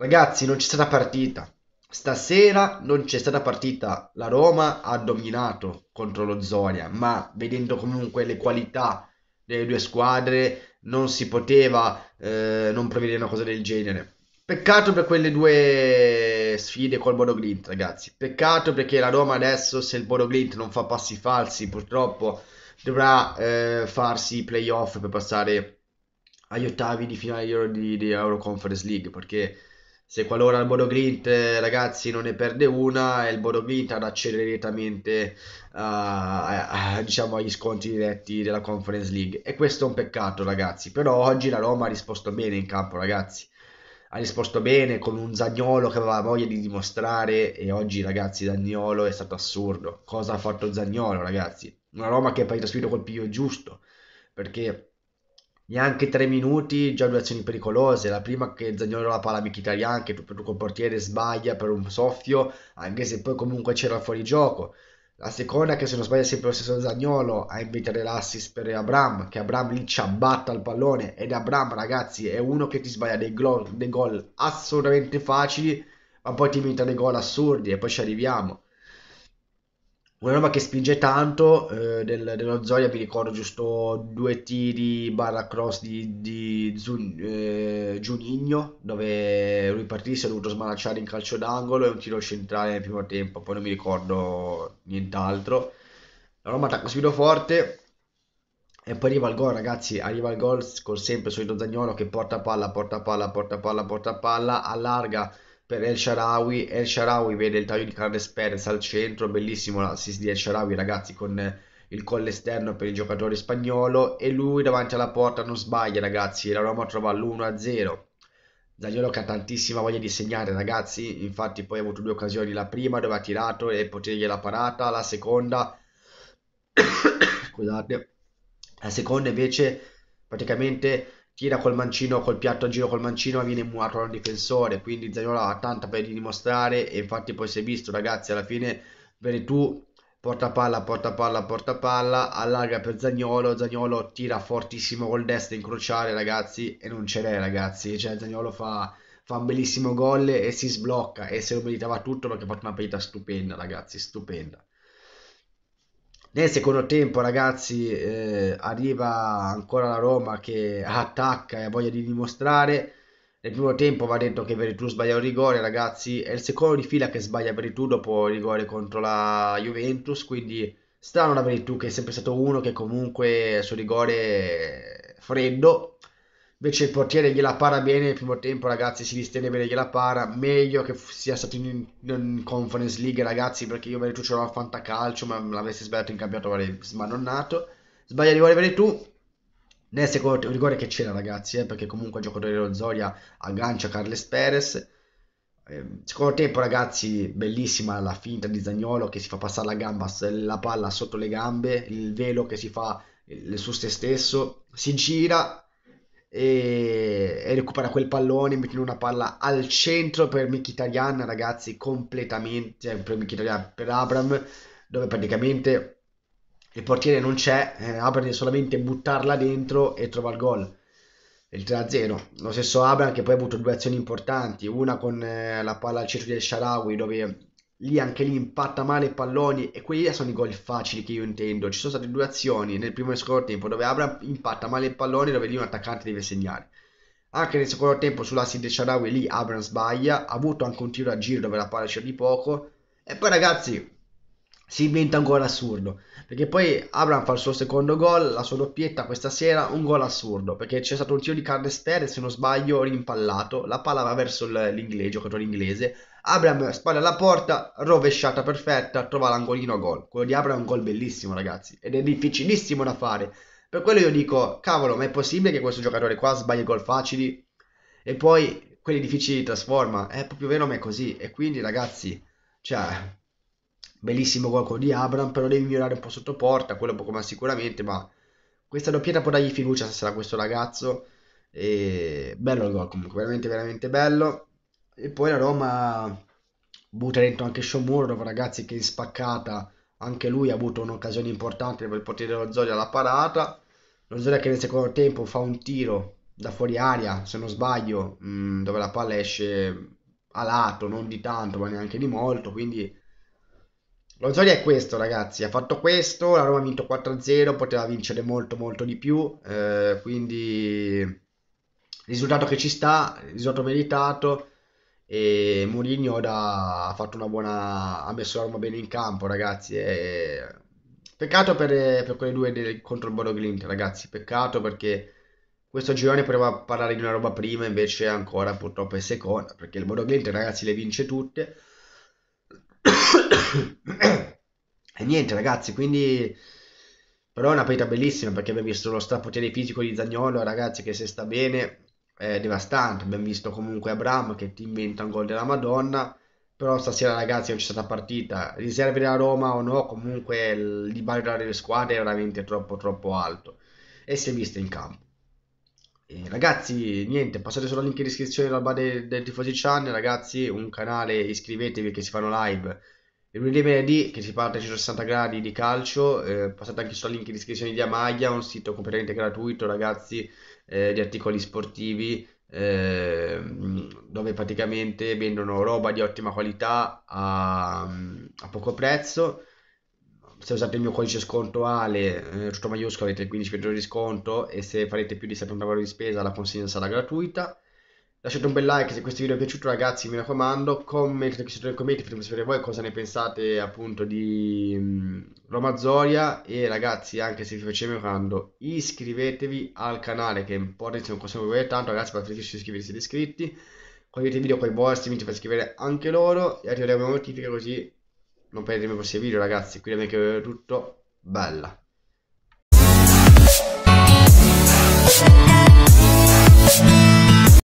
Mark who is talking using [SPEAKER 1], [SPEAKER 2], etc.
[SPEAKER 1] Ragazzi, non c'è stata partita. Stasera non c'è stata partita. La Roma ha dominato contro lo Zonia, ma vedendo comunque le qualità delle due squadre non si poteva eh, non prevedere una cosa del genere. Peccato per quelle due sfide col Bodo Glint, ragazzi. Peccato perché la Roma adesso, se il Bodo Glint non fa passi falsi, purtroppo dovrà eh, farsi i playoff per passare agli ottavi di finale di, di Euro Conference League. Perché se qualora il Boroglit eh, ragazzi non ne perde una il ad accedere direttamente uh, a, a, diciamo agli scontri diretti della Conference League e questo è un peccato ragazzi però oggi la Roma ha risposto bene in campo ragazzi ha risposto bene con un Zagnolo che aveva voglia di dimostrare e oggi ragazzi Zagnolo è stato assurdo cosa ha fatto Zagnolo ragazzi una Roma che è partita subito col piglio giusto perché neanche tre minuti, già due azioni pericolose. La prima che Zagnolo la palla a Mkhitaryan, che proprio col portiere sbaglia per un soffio, anche se poi comunque c'era fuori gioco. La seconda che se non sbaglia sempre lo stesso Zagnolo a invitare l'assist per Abram, che Abram lì ci abbatta il pallone ed Abram ragazzi è uno che ti sbaglia dei, gol, dei gol assolutamente facili ma poi ti invita dei gol assurdi e poi ci arriviamo una roba che spinge tanto eh, del, dello Zoya vi ricordo giusto due tiri barra cross di, di Zun, eh, Giunigno dove lui partì si è dovuto smanacciare in calcio d'angolo e un tiro centrale nel primo tempo poi non mi ricordo nient'altro la Roma attacca subito forte e poi arriva il gol ragazzi arriva il gol con sempre solito Zagnolo che porta palla porta palla porta palla porta palla allarga per El Sharawi. El Sharawi vede il taglio di Carles Perez al centro, bellissimo l'assist di El Sharawi, ragazzi, con il collo esterno per il giocatore spagnolo. E lui davanti alla porta non sbaglia, ragazzi. La Roma trova l'1-0. Zagnolo che ha tantissima voglia di segnare, ragazzi. Infatti, poi ha avuto due occasioni: la prima dove ha tirato e potergli la parata, la seconda. Scusate, la seconda invece praticamente tira col mancino, col piatto a giro col mancino e viene muato dal difensore, quindi Zagnolo ha tanta per dimostrare e infatti poi si è visto ragazzi alla fine tu, porta palla, porta palla, porta palla, allarga per Zagnolo, Zagnolo tira fortissimo col destro incrociare ragazzi e non ce l'è ragazzi, cioè Zagnolo fa, fa un bellissimo gol e si sblocca e se lo meritava tutto perché ha fatto una partita stupenda ragazzi, stupenda. Nel secondo tempo, ragazzi, eh, arriva ancora la Roma che attacca e ha voglia di dimostrare. Nel primo tempo va detto che Veritù sbaglia un rigore, ragazzi. È il secondo di fila che sbaglia Veritù dopo il rigore contro la Juventus. Quindi strano la Veritù, che è sempre stato uno che comunque sul rigore freddo Invece il portiere gliela para bene nel primo tempo, ragazzi, si distende bene, gliela para. Meglio che sia stato in, in Conference League, ragazzi, perché io tu ce l'ho a fantacalcio, ma l'avessi sbagliato in campionato avrei smanonnato. Sbaglia di rigore tu. Nel secondo rigore che c'era, ragazzi, eh, perché comunque il giocatore dello Zoria aggancia Carles Perez. Ehm, secondo tempo, ragazzi, bellissima la finta di Zagnolo che si fa passare la, gamba, la palla sotto le gambe, il velo che si fa su se stesso, si gira e, e recupera quel pallone mettendo una palla al centro per Mkhitaryan ragazzi completamente cioè, per Mkhitaryan per Abram dove praticamente il portiere non c'è eh, Abram deve solamente buttarla dentro e trova il gol il 3-0 lo stesso Abram che poi ha avuto due azioni importanti una con eh, la palla al centro del Sharawi dove lì anche lì impatta male i palloni e quelli là sono i gol facili che io intendo ci sono state due azioni nel primo e nel secondo tempo dove Abram impatta male i palloni dove lì un attaccante deve segnare anche nel secondo tempo sull'asse di Sharawi lì Abram sbaglia ha avuto anche un tiro a giro dove la palla c'è di poco e poi ragazzi si inventa un gol assurdo perché poi Abram fa il suo secondo gol la sua doppietta questa sera un gol assurdo perché c'è stato un tiro di Carles Perez se non sbaglio rimpallato la palla va verso l'ingleggio giocatore inglese Abram spalla alla porta, rovesciata perfetta, trova l'angolino gol. Quello di Abram è un gol bellissimo, ragazzi, ed è difficilissimo da fare. Per quello io dico, cavolo, ma è possibile che questo giocatore qua sbagli gol facili e poi quelli difficili li trasforma? È proprio vero, ma è così. E quindi, ragazzi, cioè, bellissimo gol quello di Abram, però devi migliorare un po' sotto porta, quello poco ma sicuramente, ma questa doppietta può dargli fiducia se sarà questo ragazzo. E bello il gol comunque, veramente, veramente bello. E poi la Roma butta dentro anche Shomurov, ragazzi, che in spaccata anche lui ha avuto un'occasione importante per poter lo Zoria alla parata. Lo Zoria che nel secondo tempo fa un tiro da fuori aria, se non sbaglio, mh, mm, dove la palla esce a lato, non di tanto, ma neanche di molto, quindi... Lo Zoria è questo, ragazzi. Ha fatto questo. La Roma ha vinto 4-0. Poteva vincere molto, molto di più. Eh, quindi, risultato che ci sta. Risultato meritato e Mourinho ora ha fatto una buona ha messo l'arma bene in campo ragazzi e... peccato per, per, quelle due del, contro il Bodo Glint ragazzi peccato perché questo girone poteva parlare di una roba prima invece ancora purtroppo è seconda perché il Bodo Glint ragazzi le vince tutte e niente ragazzi quindi però è una partita bellissima perché abbiamo visto lo strapotere fisico di Zagnolo ragazzi che se sta bene eh, devastante. Abbiamo visto comunque Abram che ti inventa un gol della Madonna. Però stasera, ragazzi, non c'è stata partita. Riserve della Roma o no, comunque il divario delle squadre è veramente troppo, troppo alto. E si è visto in campo. E ragazzi, niente, passate solo al link in descrizione del, del Tifosi Channel. Ragazzi, un canale, iscrivetevi che si fanno live Lunedì e venerdì che si parte a 160 gradi di calcio, eh, passate anche sul link in descrizione di Amaglia, un sito completamente gratuito ragazzi eh, di articoli sportivi eh, dove praticamente vendono roba di ottima qualità a, a, poco prezzo. Se usate il mio codice sconto Ale, eh, tutto maiuscolo avete il 15% di sconto e se farete più di 70 euro di spesa la consegna sarà gratuita. Lasciate un bel like se questo video vi è piaciuto ragazzi, mi raccomando, commentate qui sotto nei commenti, fatemi sapere voi cosa ne pensate appunto di mm, Roma Zoria e ragazzi anche se vi facete giocando iscrivetevi al canale che è importante se non possiamo vedere tanto ragazzi per fare iscrivervi siete iscritti, condividete il video con i vostri amici per iscrivere anche loro e attiviamo le notifiche così non perdete i miei prossimi video ragazzi, quindi è tutto, bella! We'll